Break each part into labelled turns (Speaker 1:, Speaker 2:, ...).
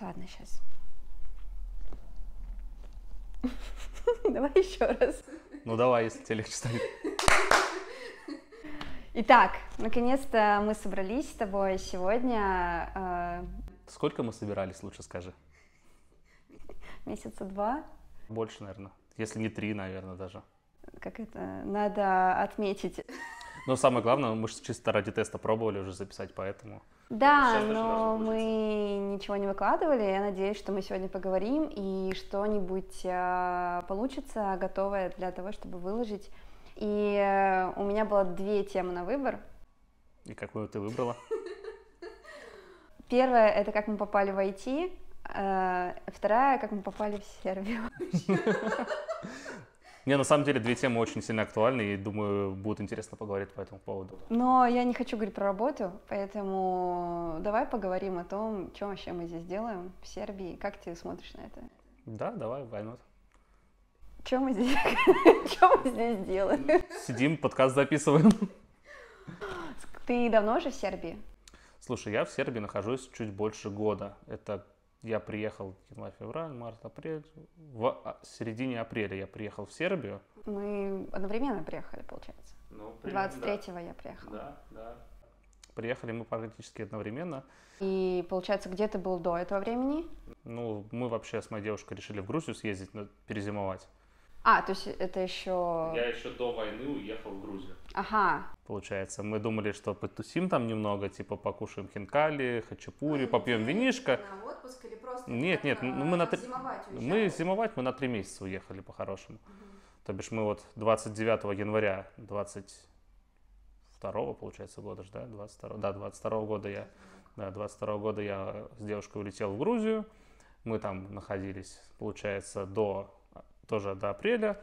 Speaker 1: Ладно, сейчас. Давай еще раз.
Speaker 2: Ну давай, если тебе легче станет.
Speaker 1: Итак, наконец-то мы собрались с тобой сегодня. Э,
Speaker 2: Сколько мы собирались, лучше скажи?
Speaker 1: Месяца два.
Speaker 2: Больше, наверное. Если не три, наверное, даже.
Speaker 1: Как это? Надо отметить.
Speaker 2: Но самое главное, мы же чисто ради теста пробовали уже записать, поэтому...
Speaker 1: Да, Сейчас но мы ничего не выкладывали. Я надеюсь, что мы сегодня поговорим и что-нибудь э, получится готовое для того, чтобы выложить. И э, у меня было две темы на выбор.
Speaker 2: И какую ты выбрала?
Speaker 1: Первая — это как мы попали в IT, э, вторая — как мы попали в Сербию.
Speaker 2: Мне на самом деле две темы очень сильно актуальны, и думаю, будет интересно поговорить по этому поводу.
Speaker 1: Но я не хочу говорить про работу, поэтому давай поговорим о том, что вообще мы здесь делаем в Сербии. Как ты смотришь на это?
Speaker 2: Да, давай, войнут.
Speaker 1: Чем мы здесь, Чем мы здесь делаем?
Speaker 2: Сидим, подкаст записываем.
Speaker 1: Ты давно уже в Сербии?
Speaker 2: Слушай, я в Сербии нахожусь чуть больше года. Это я приехал январь, февраль, март, апрель. А, в середине апреля я приехал в Сербию.
Speaker 1: Мы одновременно приехали, получается. Ну, примерно, 23-го да. я приехал.
Speaker 2: Да, да. Приехали мы практически одновременно.
Speaker 1: И получается, где ты был до этого времени?
Speaker 2: Ну, мы вообще с моей девушкой решили в Грузию съездить, перезимовать.
Speaker 1: А, то есть это еще... Я
Speaker 2: еще до войны уехал в Грузию. Ага. Получается, мы думали, что потусим там немного, типа покушаем хинкали, хачапури, а попьем ну, винишко.
Speaker 1: На отпуск или просто? Нет, нет, на, ну, мы на три... зимовать Мы
Speaker 2: зимовать, мы на три месяца уехали по-хорошему. Угу. То бишь мы вот 29 января 22 получается года же, да? 22, да, 22 года я, да, 22 года я с девушкой улетел в Грузию. Мы там находились, получается, до тоже до апреля.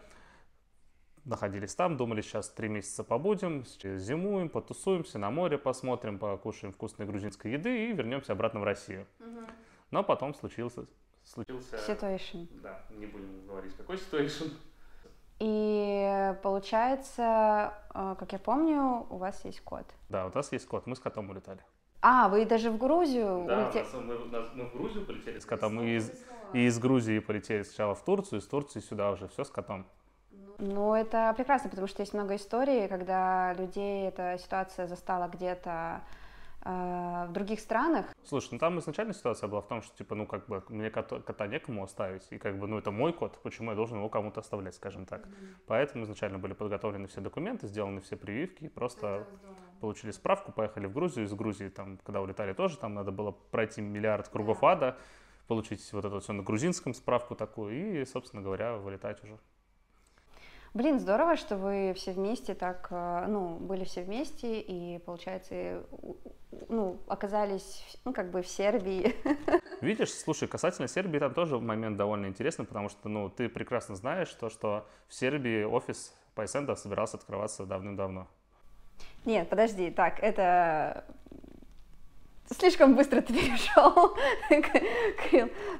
Speaker 2: Находились там, думали, сейчас три месяца побудем, зимуем, потусуемся, на море посмотрим, покушаем вкусной грузинской еды и вернемся обратно в Россию. Угу. Но потом случился... случился... Situation. Да, не будем говорить, какой situation.
Speaker 1: И получается, э, как я помню, у вас есть кот.
Speaker 2: Да, у нас есть кот, мы с котом улетали.
Speaker 1: А, вы даже в Грузию да, улетели? Да, мы,
Speaker 2: мы, мы в Грузию полетели с котом, и из, и из Грузии полетели сначала в Турцию, из Турции сюда уже, все с котом.
Speaker 1: Ну, это прекрасно, потому что есть много историй, когда людей эта ситуация застала где-то а, в других странах.
Speaker 2: Слушай, ну там изначально ситуация была в том, что, типа, ну, как бы, мне кота, кота некому оставить, и, как бы, ну, это мой кот, почему я должен его кому-то оставлять, скажем так. Mm-hmm. Поэтому изначально были подготовлены все документы, сделаны все прививки, просто получили справку, поехали в Грузию, из Грузии, там, когда улетали тоже, там надо было пройти миллиард кругов ада, получить вот эту вот все на грузинском справку такую, и, собственно говоря, вылетать уже.
Speaker 1: Блин, здорово, что вы все вместе так, э, ну, были все вместе и, получается, ну, оказались, ну, как бы в Сербии.
Speaker 2: Видишь, слушай, касательно Сербии, там тоже момент довольно интересный, потому что, ну, ты прекрасно знаешь то, что в Сербии офис Пайсенда собирался открываться давным-давно.
Speaker 1: Нет, подожди, так, это слишком быстро ты перешел к,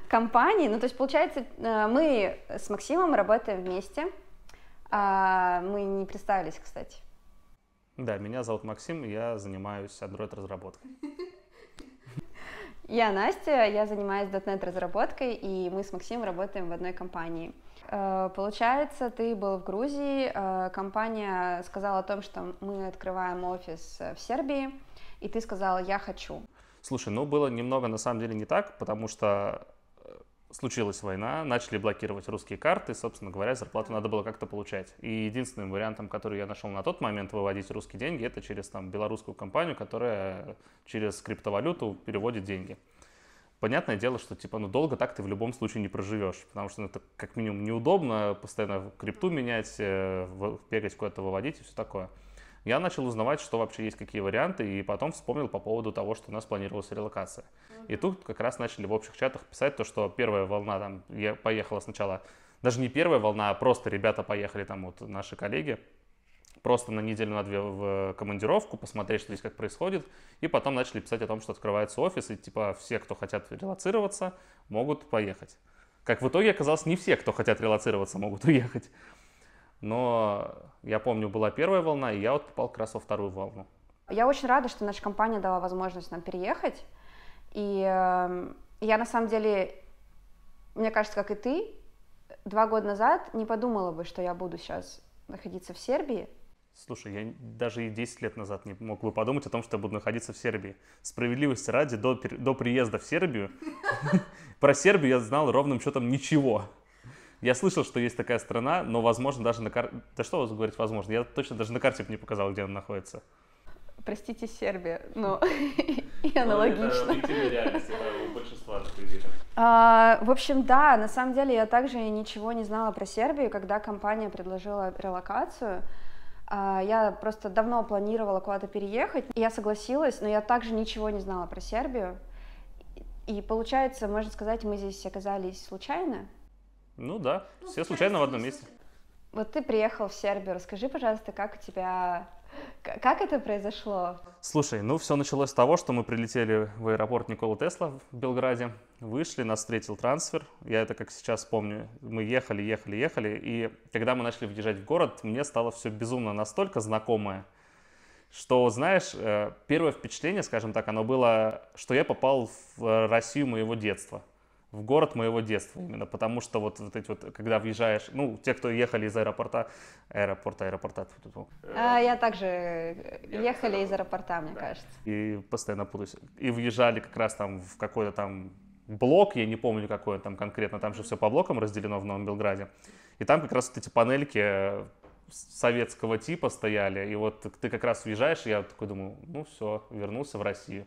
Speaker 1: к, к компании. Ну, то есть, получается, э, мы с Максимом работаем вместе, а, мы не представились, кстати.
Speaker 2: Да, меня зовут Максим, я занимаюсь Android-разработкой.
Speaker 1: Я Настя, я занимаюсь .NET-разработкой, и мы с Максимом работаем в одной компании. Э, получается, ты был в Грузии, э, компания сказала о том, что мы открываем офис в Сербии, и ты сказал, «я хочу».
Speaker 2: Слушай, ну было немного на самом деле не так, потому что случилась война, начали блокировать русские карты, собственно говоря, зарплату надо было как-то получать. И единственным вариантом, который я нашел на тот момент выводить русские деньги, это через там, белорусскую компанию, которая через криптовалюту переводит деньги. Понятное дело, что типа, ну долго так ты в любом случае не проживешь, потому что ну, это как минимум неудобно постоянно крипту менять, э, бегать куда-то выводить и все такое я начал узнавать, что вообще есть какие варианты, и потом вспомнил по поводу того, что у нас планировалась релокация. И тут как раз начали в общих чатах писать то, что первая волна там я поехала сначала, даже не первая волна, а просто ребята поехали там вот наши коллеги, просто на неделю, на две в командировку, посмотреть, что здесь как происходит. И потом начали писать о том, что открывается офис, и типа все, кто хотят релацироваться, могут поехать. Как в итоге оказалось, не все, кто хотят релацироваться, могут уехать но я помню, была первая волна, и я вот попал как раз во вторую волну.
Speaker 1: Я очень рада, что наша компания дала возможность нам переехать. И э, я на самом деле, мне кажется, как и ты, два года назад не подумала бы, что я буду сейчас находиться в Сербии.
Speaker 2: Слушай, я даже и 10 лет назад не мог бы подумать о том, что я буду находиться в Сербии. Справедливости ради, до, до приезда в Сербию, про Сербию я знал ровным счетом ничего. Я слышал, что есть такая страна, но, возможно, даже на карте... Да что вас говорить, возможно? Я точно даже на карте не показал, где она находится.
Speaker 1: Простите, Сербия, но ну,
Speaker 2: и аналогично.
Speaker 1: А, в общем, да, на самом деле я также ничего не знала про Сербию, когда компания предложила релокацию. А, я просто давно планировала куда-то переехать, и я согласилась, но я также ничего не знала про Сербию. И получается, можно сказать, мы здесь оказались случайно,
Speaker 2: ну да, ну, все случайно в одном месте.
Speaker 1: Вот ты приехал в Сербию. Расскажи, пожалуйста, как у тебя... Как это произошло?
Speaker 2: Слушай, ну все началось с того, что мы прилетели в аэропорт Никола Тесла в Белграде, вышли, нас встретил трансфер. Я это как сейчас помню. Мы ехали, ехали, ехали. И когда мы начали въезжать в город, мне стало все безумно настолько знакомое, что, знаешь, э, первое впечатление, скажем так, оно было, что я попал в э, Россию моего детства в город моего детства именно, потому что вот, вот эти вот, когда въезжаешь, ну, те, кто ехали из аэропорта, аэропорта, аэропорта. А, я
Speaker 1: также э, я ехали из аэропорта, мне да. кажется.
Speaker 2: И постоянно путаюсь. И въезжали как раз там в какой-то там блок, я не помню, какой там конкретно, там же все по блокам разделено в Новом Белграде. И там как раз вот эти панельки э, советского типа стояли, и вот ты как раз въезжаешь, и я такой думаю, ну все, вернулся в Россию.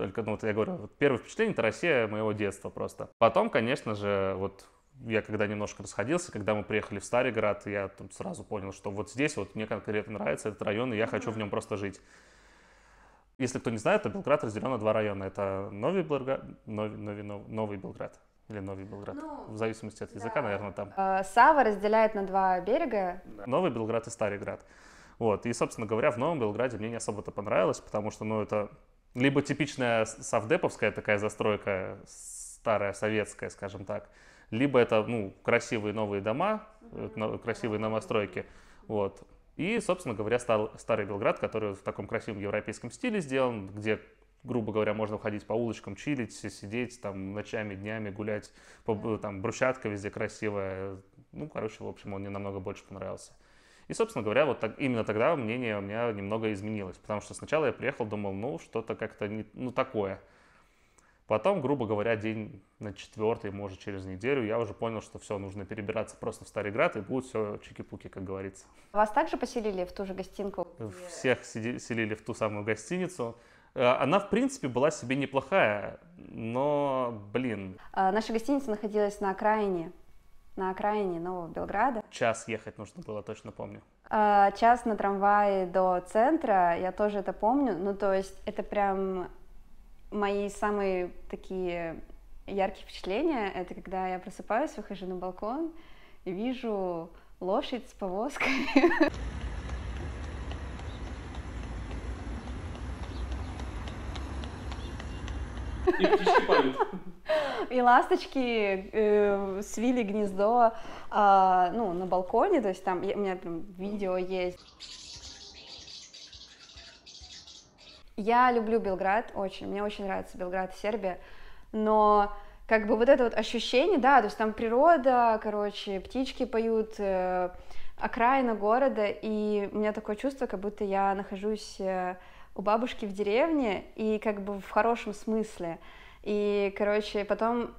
Speaker 2: Только, ну, вот я говорю, вот первое впечатление — это Россия моего детства просто. Потом, конечно же, вот я когда немножко расходился, когда мы приехали в Старый Стариград, я там сразу понял, что вот здесь вот мне конкретно нравится этот район, и я хочу в нем просто жить. Если кто не знает, то Белград разделен на два района. Это Новый Белград, Новый, Новый, Новый Белград или Новый Белград, ну, в зависимости от языка, да. наверное, там.
Speaker 1: Э, Сава разделяет на два берега.
Speaker 2: Новый Белград и Старый Град. Вот, и, собственно говоря, в Новом Белграде мне не особо-то понравилось, потому что, ну, это либо типичная совдеповская такая застройка, старая советская, скажем так. Либо это ну, красивые новые дома, угу. красивые новостройки. Вот. И, собственно говоря, стар, старый Белград, который в таком красивом европейском стиле сделан, где грубо говоря, можно ходить по улочкам, чилить, сидеть там ночами, днями, гулять, по, там брусчатка везде красивая. Ну, короче, в общем, он мне намного больше понравился. И, собственно говоря, вот так, именно тогда мнение у меня немного изменилось, потому что сначала я приехал, думал, ну, что-то как-то не, ну, такое. Потом, грубо говоря, день на четвертый, может, через неделю, я уже понял, что все, нужно перебираться просто в старый град, и будет все чики-пуки, как говорится.
Speaker 1: Вас также поселили в ту же гостинку?
Speaker 2: Всех селили в ту самую гостиницу. Э, она, в принципе, была себе неплохая, но, блин.
Speaker 1: А, наша гостиница находилась на окраине на окраине Нового Белграда.
Speaker 2: Час ехать нужно было, точно помню.
Speaker 1: А, час на трамвае до центра, я тоже это помню. Ну, то есть это прям мои самые такие яркие впечатления. Это когда я просыпаюсь, выхожу на балкон и вижу лошадь с повозкой.
Speaker 2: И птички поют.
Speaker 1: И ласточки э, свили гнездо а, ну, на балконе, то есть там у меня прям видео есть. Я люблю Белград очень, мне очень нравится Белград Сербия, но как бы вот это вот ощущение, да, то есть там природа, короче, птички поют, э, окраина города, и у меня такое чувство, как будто я нахожусь э, у бабушки в деревне, и как бы в хорошем смысле. И, короче, потом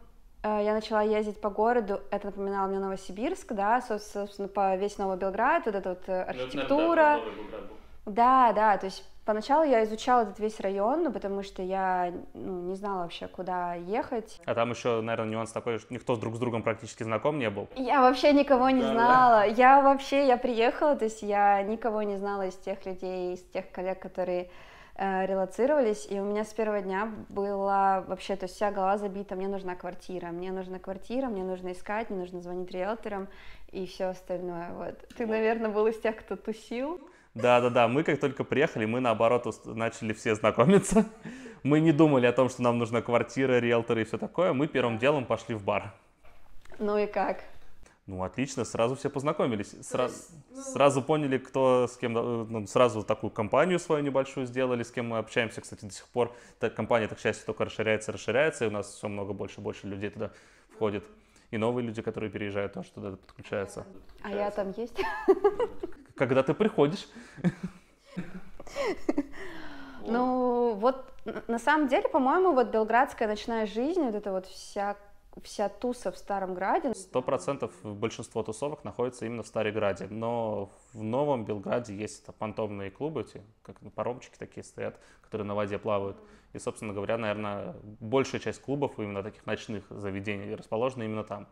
Speaker 1: э, я начала ездить по городу, это напоминало мне Новосибирск, да, собственно, по весь Новый Белград, вот эта вот э, архитектура. Это, наверное, да, да, то есть Поначалу я изучала этот весь район, ну, потому что я ну, не знала вообще, куда ехать.
Speaker 2: А там еще, наверное, нюанс такой, что никто друг с другом практически знаком не был.
Speaker 1: Я вообще никого не да, знала. Да. Я вообще, я приехала, то есть я никого не знала из тех людей, из тех коллег, которые э, релацировались, и у меня с первого дня была вообще, то есть вся голова забита, мне нужна квартира, мне нужна квартира, мне нужно искать, мне нужно звонить риэлторам и все остальное, вот. Ты, наверное, был из тех, кто тусил.
Speaker 2: Да-да-да, мы как только приехали, мы наоборот начали все знакомиться. Мы не думали о том, что нам нужна квартира, риэлторы и все такое. Мы первым делом пошли в бар.
Speaker 1: Ну и как?
Speaker 2: Ну, отлично, сразу все познакомились. Сразу, ну, сразу поняли, кто с кем... Э, ну, сразу такую компанию свою небольшую сделали, с кем мы общаемся, кстати, до сих пор. Так, компания, так, счастье только расширяется, расширяется, и у нас все много больше и больше людей туда входит. И новые люди, которые переезжают, тоже туда подключаются.
Speaker 1: А я там есть?
Speaker 2: когда ты приходишь.
Speaker 1: Ну, вот на самом деле, по-моему, вот белградская ночная жизнь, вот это вот вся вся туса в Старом Граде. Ну, Сто
Speaker 2: процентов большинство тусовок находится именно в Старом Граде. но в Новом Белграде есть это понтонные клубы, эти, как ну, паромчики такие стоят, которые на воде плавают. И, собственно говоря, наверное, большая часть клубов именно таких ночных заведений расположена именно там.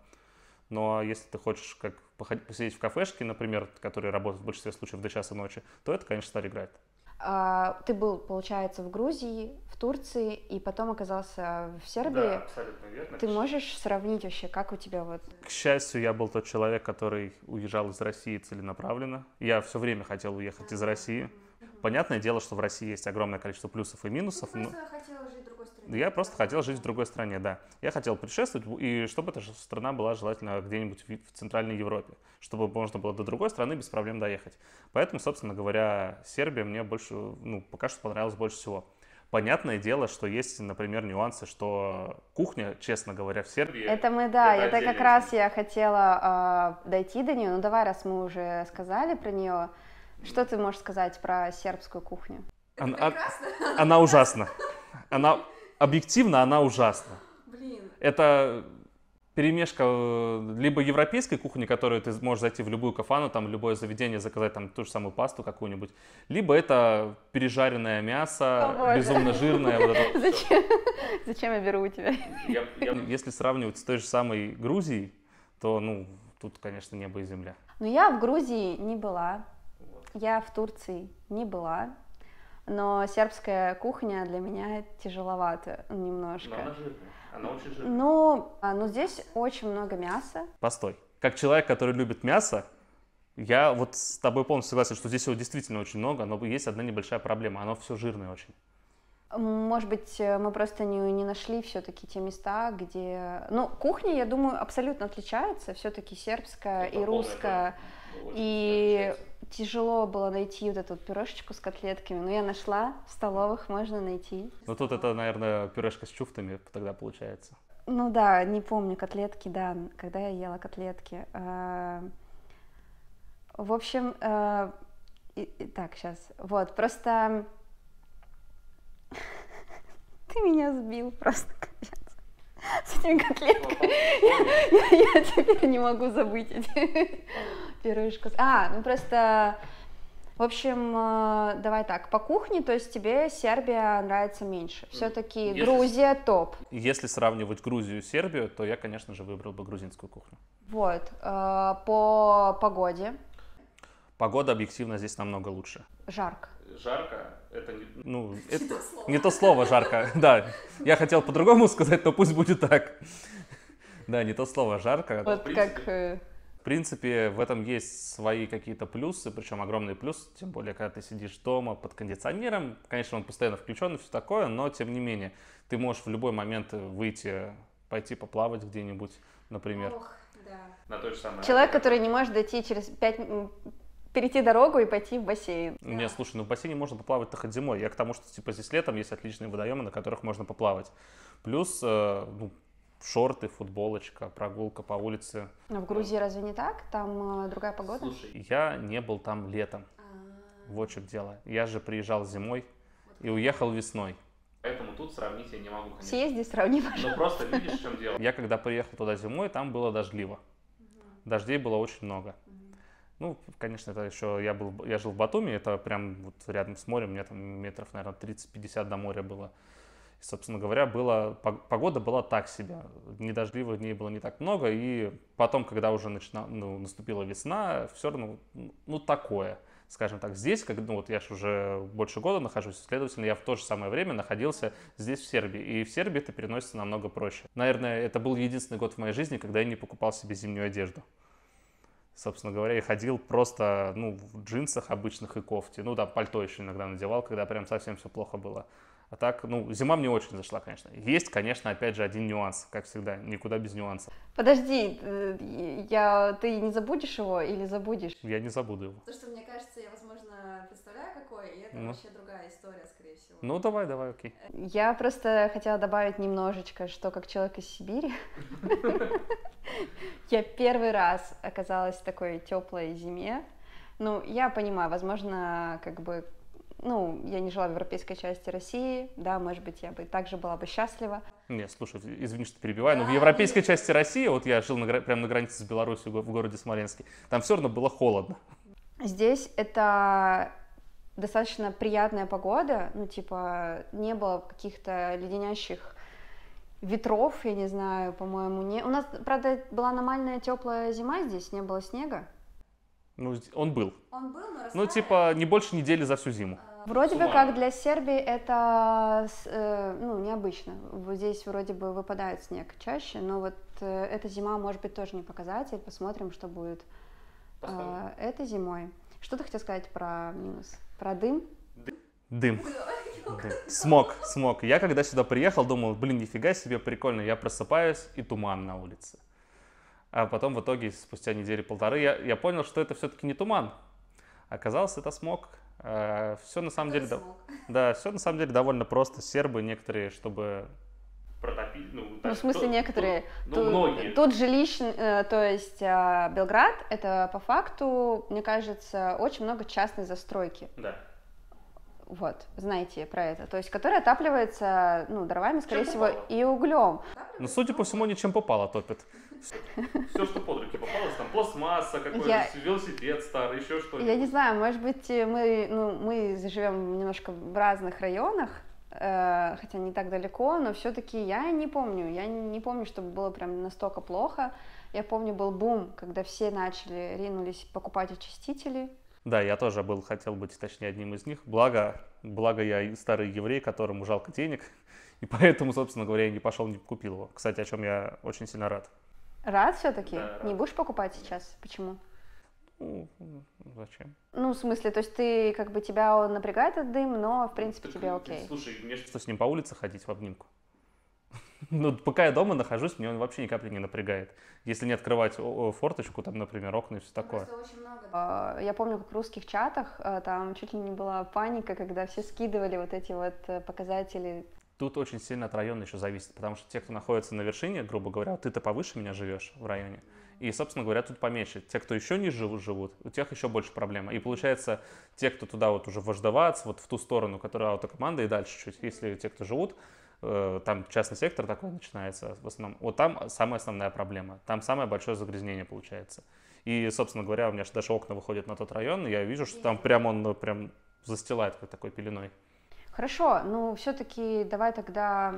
Speaker 2: Но если ты хочешь как походить, посидеть в кафешке, например, которые работают в большинстве случаев до часа ночи, то это, конечно, Сталинград.
Speaker 1: А, ты был, получается, в Грузии, в Турции и потом оказался в Сербии. Да,
Speaker 2: абсолютно верно. Ты
Speaker 1: можешь сравнить вообще, как у тебя вот...
Speaker 2: К счастью, я был тот человек, который уезжал из России целенаправленно. Я все время хотел уехать из России. Понятное дело, что в России есть огромное количество плюсов и минусов. Ну, но... хотела жить я просто хотел жить в другой стране, да. Я хотел путешествовать, и чтобы эта страна была желательно где-нибудь в Центральной Европе, чтобы можно было до другой страны без проблем доехать. Поэтому, собственно говоря, Сербия мне больше, ну, пока что понравилась больше всего. Понятное дело, что есть, например, нюансы, что кухня, честно говоря, в Сербии. Это мы, да, это, это как раз
Speaker 1: я хотела э, дойти до нее. Ну давай, раз мы уже сказали про нее, что ты можешь сказать про сербскую кухню?
Speaker 2: Она, а, она ужасна. Она объективно она ужасна. Блин. Это перемешка э, либо европейской кухни, которую ты можешь зайти в любую кафану, там, любое заведение, заказать там ту же самую пасту какую-нибудь, либо это пережаренное мясо, О, безумно жирное. Вот это.
Speaker 1: Зачем? Зачем я беру у тебя?
Speaker 2: Я, я... Ну, если сравнивать с той же самой Грузией, то, ну, тут, конечно, небо и земля.
Speaker 1: Но ну, я в Грузии не была, я в Турции не была, но сербская кухня для меня тяжеловата немножко. Но она
Speaker 2: жирная. Она очень жирная.
Speaker 1: Ну, а, ну, здесь очень много мяса.
Speaker 2: Постой. Как человек, который любит мясо, я вот с тобой полностью согласен, что здесь его действительно очень много, но есть одна небольшая проблема. Оно все жирное очень.
Speaker 1: Может быть, э, мы просто не, не нашли все-таки те места, где... Ну, кухня, я думаю, абсолютно отличается. Все-таки сербская Это и русская. И тяжело было найти вот эту вот пюрешечку с котлетками, но я нашла, в столовых можно найти.
Speaker 2: Ну тут это, наверное, пюрешка с чуфтами тогда получается.
Speaker 1: Ну да, не помню, котлетки, да, когда я ела котлетки. А, в общем, а, так, сейчас, вот, просто... Ты меня сбил просто, капец с этими котлетками. Я, я теперь не могу забыть эти Пирожка. А, ну просто... В общем, э, давай так, по кухне, то есть тебе Сербия нравится меньше. Все-таки если, Грузия топ.
Speaker 2: Если сравнивать Грузию и Сербию, то я, конечно же, выбрал бы грузинскую кухню.
Speaker 1: Вот, э, по погоде.
Speaker 2: Погода объективно здесь намного лучше. Жарко. Жарко? Это не... Ну, это... то слово. Не то слово жарко, да. Я хотел по-другому сказать, но пусть будет так. Да, не то слово жарко. Вот как э, в принципе, в этом есть свои какие-то плюсы, причем огромный плюс, тем более, когда ты сидишь дома под кондиционером. Конечно, он постоянно включен и все такое, но тем не менее, ты можешь в любой момент выйти, пойти поплавать где-нибудь, например. Ох, да. На то же самое. Человек, который
Speaker 1: не может дойти через 5 перейти дорогу и пойти в бассейн.
Speaker 2: Да. Не, слушай, ну в бассейне можно поплавать-то зимой. Я к тому, что типа здесь летом есть отличные водоемы, на которых можно поплавать. Плюс, э, ну, шорты, футболочка, прогулка по улице.
Speaker 1: Но а в Грузии разве не так? Там э, другая погода? Слушай,
Speaker 2: я не был там летом. А-а-а. Вот что дело. Я же приезжал зимой и уехал весной. Поэтому тут сравнить я не могу, конечно. Съезди, сравни, пожалуйста. Ну просто видишь, в чем дело. Я когда приехал туда зимой, там было дождливо. Угу. Дождей было очень много. Угу. Ну, конечно, это еще я был, я жил в Батуми, это прям вот рядом с морем, у меня там метров, наверное, 30-50 до моря было собственно говоря, было, погода была так себе. Недождливых дней было не так много, и потом, когда уже начина, ну, наступила весна, все равно, ну, такое. Скажем так, здесь, как, ну, вот я же уже больше года нахожусь, следовательно, я в то же самое время находился здесь, в Сербии. И в Сербии это переносится намного проще. Наверное, это был единственный год в моей жизни, когда я не покупал себе зимнюю одежду собственно говоря, и ходил просто, ну, в джинсах обычных и кофте. Ну, да, пальто еще иногда надевал, когда прям совсем все плохо было. А так, ну, зима мне очень зашла, конечно. Есть, конечно, опять же, один нюанс, как всегда, никуда без нюанса.
Speaker 1: Подожди, э, я, ты не забудешь его или забудешь? Я
Speaker 2: не забуду его.
Speaker 1: Потому что, мне кажется, я, возможно, представляю, какой, и это ну. вообще другая история, скорее всего.
Speaker 2: Ну, давай, давай, окей.
Speaker 1: Я просто хотела добавить немножечко, что как человек из Сибири, я первый раз оказалась в такой теплой зиме. Ну, я понимаю, возможно, как бы ну, я не жила в европейской части России, да, может быть, я бы также была бы счастлива.
Speaker 2: Не, слушай, извини, что перебиваю, но в европейской части России, вот я жил на, прямо на границе с Беларусью в городе Смоленске, там все равно было холодно.
Speaker 1: Здесь это достаточно приятная погода, ну, типа, не было каких-то леденящих ветров, я не знаю, по-моему, не... У нас, правда, была аномальная теплая зима здесь, не было снега.
Speaker 2: Ну, он был.
Speaker 1: Он был, но Ну,
Speaker 2: типа, не больше недели за всю зиму.
Speaker 1: Вроде бы как для Сербии это э, ну, необычно. Здесь вроде бы выпадает снег чаще, но вот э, эта зима может быть тоже не показатель. Посмотрим, что будет э, этой зимой. Что ты хотел сказать про минус? Про дым? Дым.
Speaker 2: Дым. Смог, смог. Я когда сюда приехал, думал, блин, нифига себе, прикольно. Я просыпаюсь и туман на улице. А потом в итоге, спустя недели полторы, я, я понял, что это все-таки не туман. Оказалось, это смог. Э, все на самом как деле, смог. да, все на самом деле довольно просто. Сербы некоторые, чтобы протопить, ну, ну в смысле кто,
Speaker 1: некоторые, кто, ну, тут, многие. Тут жилищный, э, то есть а, Белград, это по факту, мне кажется, очень много частной застройки. Да. Вот, знаете про это. То есть, которая отапливается, ну, дровами, скорее чем всего, попало? и углем.
Speaker 2: Ну, судя по всему, ничем попало топит. Все, что под руки попалось, там пластмасса, какой то я... велосипед старый, еще что-нибудь. Я не знаю,
Speaker 1: может быть, э, мы, ну, мы живем немножко в разных районах, э, хотя не так далеко, но все-таки я не помню, я не помню, чтобы было прям настолько плохо. Я помню, был бум, когда все начали, ринулись покупать очистители.
Speaker 2: Да, я тоже был, хотел быть, точнее, одним из них. Благо, благо я старый еврей, которому жалко денег, и поэтому, собственно говоря, я не пошел, не купил его. Кстати, о чем я очень сильно рад.
Speaker 1: Рад все-таки? Да, не будешь покупать сейчас? Почему? Ну, зачем? Ну, в смысле, то есть ты, как бы, тебя он напрягает этот дым, но, в принципе, так, тебе э, окей. Слушай, мне
Speaker 2: что, с ним по улице ходить в обнимку? Ну, пока я дома нахожусь, мне он вообще ни капли не напрягает. Если не открывать форточку, там, например, окна и все такое.
Speaker 1: А, я помню, как в русских чатах э, там чуть ли не была паника, когда все скидывали вот эти вот э, показатели
Speaker 2: Тут очень сильно от района еще зависит, потому что те, кто находится на вершине, грубо говоря, «А ты-то повыше меня живешь в районе, и, собственно говоря, тут поменьше. Те, кто еще ниже живут, живут, у тех еще больше проблема. И получается, те, кто туда вот уже вождоваться, вот в ту сторону, которая аутокоманда, и дальше чуть, если те, кто живут, э, там частный сектор такой начинается в основном. Вот там самая основная проблема. Там самое большое загрязнение получается. И, собственно говоря, у меня даже окна выходят на тот район, и я вижу, что там прям он ну, прям застилает такой пеленой.
Speaker 1: Хорошо, ну все-таки давай тогда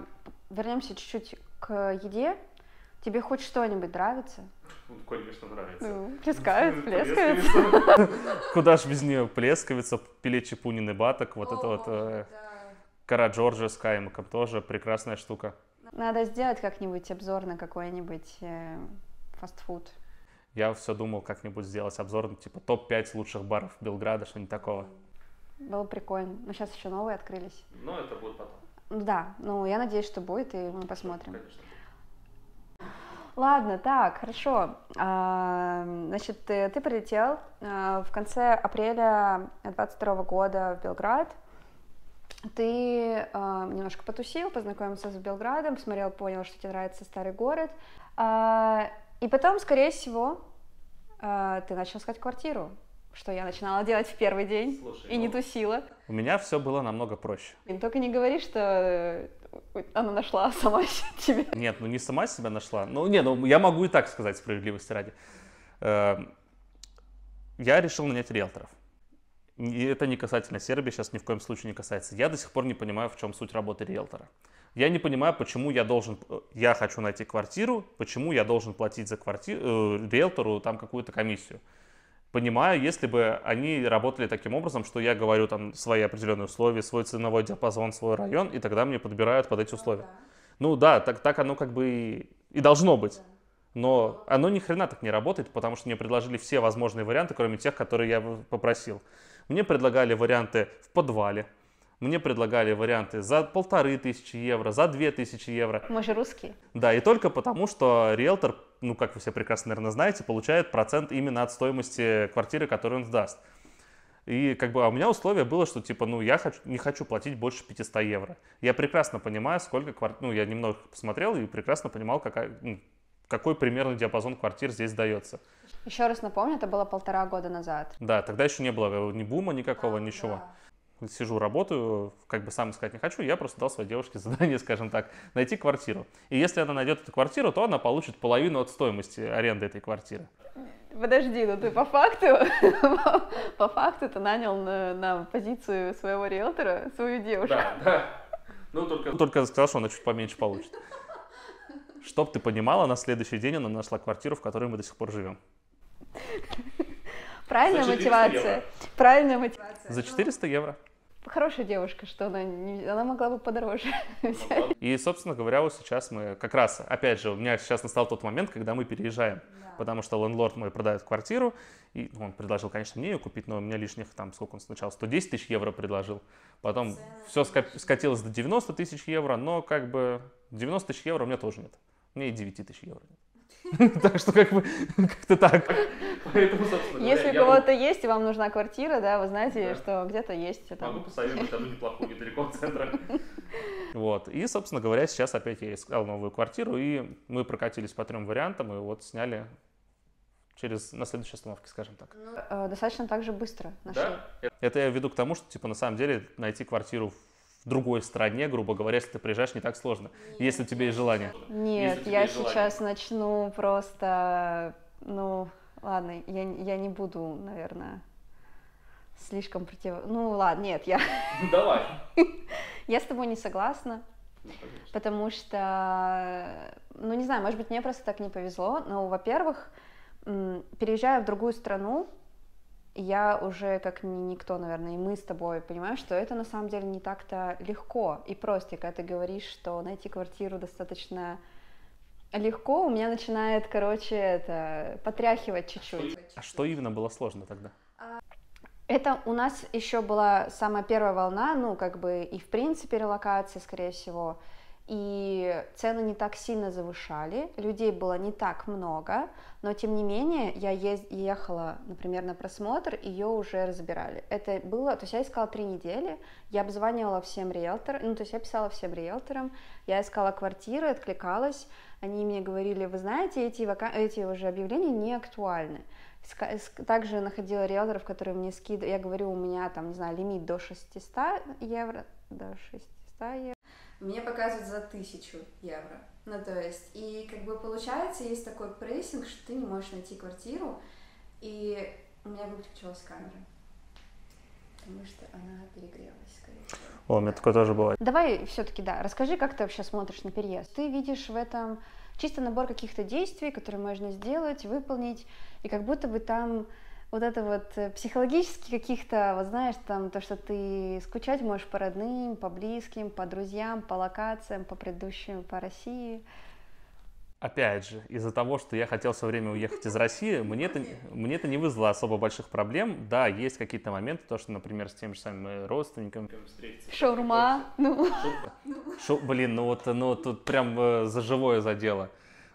Speaker 1: вернемся чуть-чуть к еде. Тебе хоть что-нибудь нравится?
Speaker 2: Ну, конечно, нравится. Ну, ну плескает, Куда ж без нее плесковица, пиле чепунины баток, вот это вот. Э, Кара Джорджа с Каймаком тоже прекрасная штука.
Speaker 1: Надо сделать как-нибудь обзор на какой-нибудь э, фастфуд.
Speaker 2: Я все думал как-нибудь сделать обзор, ну, типа топ-5 лучших баров Белграда, что-нибудь такого.
Speaker 1: Было прикольно. Но сейчас еще новые открылись.
Speaker 2: Но это будет потом.
Speaker 1: Ну да, ну я надеюсь, что будет, и мы посмотрим. Конечно. Ладно, так, хорошо. А, значит, ты, ты прилетел а, в конце апреля 22 года в Белград. Ты а, немножко потусил, познакомился с Белградом, посмотрел, понял, что тебе нравится старый город. И потом, скорее всего, ты начал искать квартиру что я начинала делать в первый день Слушай, и ну, не тусила.
Speaker 2: У меня все было намного проще.
Speaker 1: Им только не говори, что э, она нашла сама
Speaker 2: себя. Нет, ну не сама себя нашла. Ну, не, ну я могу и так сказать справедливости ради. Эм, я решил нанять риэлторов. И это не касательно Сербии, сейчас ни в коем случае не касается. Я до сих пор не понимаю, в чем суть работы риэлтора. Я не понимаю, почему я должен, э, я хочу найти квартиру, почему я должен платить за квартиру, э, риэлтору там какую-то комиссию понимаю, если бы они работали таким образом, что я говорю там свои определенные условия, свой ценовой диапазон, свой район, и тогда мне подбирают под эти ну условия. Ну да, так, так оно как бы и, и должно быть. Но оно ни хрена так не работает, потому что мне предложили все возможные варианты, кроме тех, которые я попросил. Мне предлагали варианты в подвале, мне предлагали варианты за полторы тысячи евро, за две тысячи евро.
Speaker 1: Мы же русские.
Speaker 2: Да, и только потому, что риэлтор ну, как вы все прекрасно, наверное, знаете, получает процент именно от стоимости квартиры, которую он сдаст. И как бы а у меня условие было, что типа, ну, я хочу, не хочу платить больше 500 евро. Я прекрасно понимаю, сколько квартир, ну, я немного посмотрел и прекрасно понимал, какая, ну, какой примерный диапазон квартир здесь дается.
Speaker 1: Еще раз напомню, это было полтора года назад.
Speaker 2: Да, тогда еще не было ни бума никакого, а, ничего. Да сижу, работаю, как бы сам искать не хочу, я просто дал своей девушке задание, скажем так, найти квартиру. И если она найдет эту квартиру, то она получит половину от стоимости аренды этой квартиры.
Speaker 1: Подожди, ну ты по факту, по факту ты нанял на, на позицию своего риэлтора свою девушку. Да, да.
Speaker 2: Ну только, ну, только сказал, что она чуть поменьше получит. Чтоб ты понимала, на следующий день она нашла квартиру, в которой мы до сих пор живем. Правильная мотивация.
Speaker 1: Правильная мотивация.
Speaker 2: За 400 евро
Speaker 1: хорошая девушка, что она, не, она могла бы подороже взять. Ну,
Speaker 2: и, собственно говоря, вот сейчас мы как раз, опять же, у меня сейчас настал тот момент, когда мы переезжаем, да. потому что лендлорд мой продает квартиру, и ну, он предложил, конечно, мне ее купить, но у меня лишних, там, сколько он сначала, 110 тысяч евро предложил, потом Цена. все скатилось до 90 тысяч евро, но как бы 90 тысяч евро у меня тоже нет, у меня и 9 тысяч евро нет. Так что как бы как-то так. Поэтому, собственно Если у кого-то
Speaker 1: есть и вам нужна квартира, да, вы знаете, что где-то есть. Могу посоветовать одну
Speaker 2: неплохую недалеко от центра. Вот. И, собственно говоря, сейчас опять я искал новую квартиру, и мы прокатились по трем вариантам, и вот сняли через на следующей остановке, скажем так.
Speaker 1: Ну, э, достаточно так же быстро нашли. Да?
Speaker 2: Это я веду к тому, что типа на самом деле найти квартиру в в другой стране, грубо говоря, если ты приезжаешь, не так сложно, Нет. если у тебя есть желание. Нет, я сейчас
Speaker 1: желание. начну просто, ну, ладно, я, я не буду, наверное, слишком против... Ну, ладно, нет, я... Ну,
Speaker 2: давай.
Speaker 1: Я с тобой не согласна. Ну, потому что, ну не знаю, может быть, мне просто так не повезло, но, во-первых, переезжая в другую страну, я уже как ни никто, наверное, и мы с тобой понимаем, что это на самом деле не так-то легко и просто. Когда ты говоришь, что найти квартиру достаточно легко, у меня начинает, короче, это потряхивать а чуть-чуть.
Speaker 2: А что именно было сложно тогда? А,
Speaker 1: это у нас еще была самая первая волна, ну, как бы и в принципе релокации, скорее всего и цены не так сильно завышали, людей было не так много, но тем не менее я ез- ехала, например, на просмотр, ее уже разбирали. Это было, то есть я искала три недели, я обзванивала всем риэлторам, ну то есть я писала всем риэлторам, я искала квартиры, откликалась, они мне говорили, вы знаете, эти, вака... эти уже объявления не актуальны. Также находила риэлторов, которые мне скидывали, я говорю, у меня там, не знаю, лимит до 600 евро, до 600 евро, мне показывают за тысячу евро. Ну, то есть, и как бы получается, есть такой прессинг, что ты не можешь найти квартиру, и у меня выключилась камера. Потому что она перегрелась, скорее всего.
Speaker 2: О, у меня такое тоже бывает.
Speaker 1: Давай все-таки, да, расскажи, как ты вообще смотришь на переезд. Ты видишь в этом чисто набор каких-то действий, которые можно сделать, выполнить, и как будто бы там вот это вот э, психологически каких-то, вот знаешь, там то, что ты скучать можешь по родным, по близким, по друзьям, по локациям, по предыдущим, по России.
Speaker 2: Опять же, из-за того, что я хотел все время уехать из России, мне это, мне это не вызвало особо больших проблем. Да, есть какие-то моменты, то, что, например, с теми же самыми родственниками.
Speaker 1: Шаурма. Ну.
Speaker 2: Шу, блин, ну вот ну, тут прям э, за живое задело.